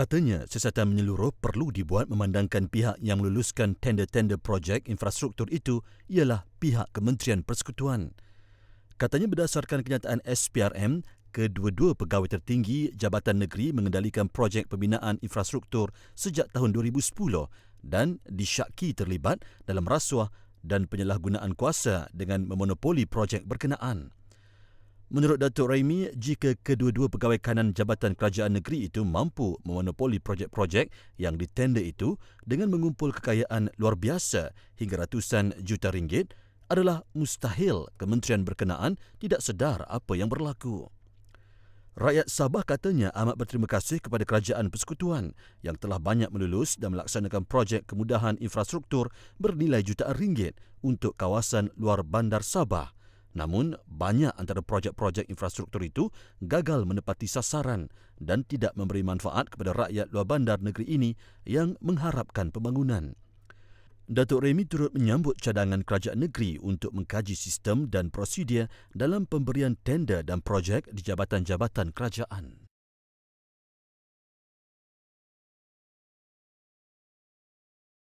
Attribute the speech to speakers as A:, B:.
A: Katanya, siasatan menyeluruh perlu dibuat memandangkan pihak yang meluluskan tender-tender projek infrastruktur itu ialah pihak Kementerian Persekutuan. Katanya berdasarkan kenyataan SPRM, kedua-dua pegawai tertinggi Jabatan Negeri mengendalikan projek pembinaan infrastruktur sejak tahun 2010 dan disyaki terlibat dalam rasuah dan penyalahgunaan kuasa dengan memonopoli projek berkenaan. Menurut Datuk Raimi, jika kedua-dua pegawai kanan Jabatan Kerajaan Negeri itu mampu memonopoli projek-projek yang ditender itu dengan mengumpul kekayaan luar biasa hingga ratusan juta ringgit, adalah mustahil kementerian berkenaan tidak sedar apa yang berlaku. Rakyat Sabah katanya amat berterima kasih kepada kerajaan persekutuan yang telah banyak melulus dan melaksanakan projek kemudahan infrastruktur bernilai jutaan ringgit untuk kawasan luar bandar Sabah Namun, banyak antara projek-projek infrastruktur itu gagal menepati sasaran dan tidak memberi manfaat kepada rakyat luar bandar negeri ini yang mengharapkan pembangunan. Datuk Remy turut menyambut cadangan kerajaan negeri untuk mengkaji sistem dan prosedur dalam pemberian tender dan projek di jabatan-jabatan kerajaan.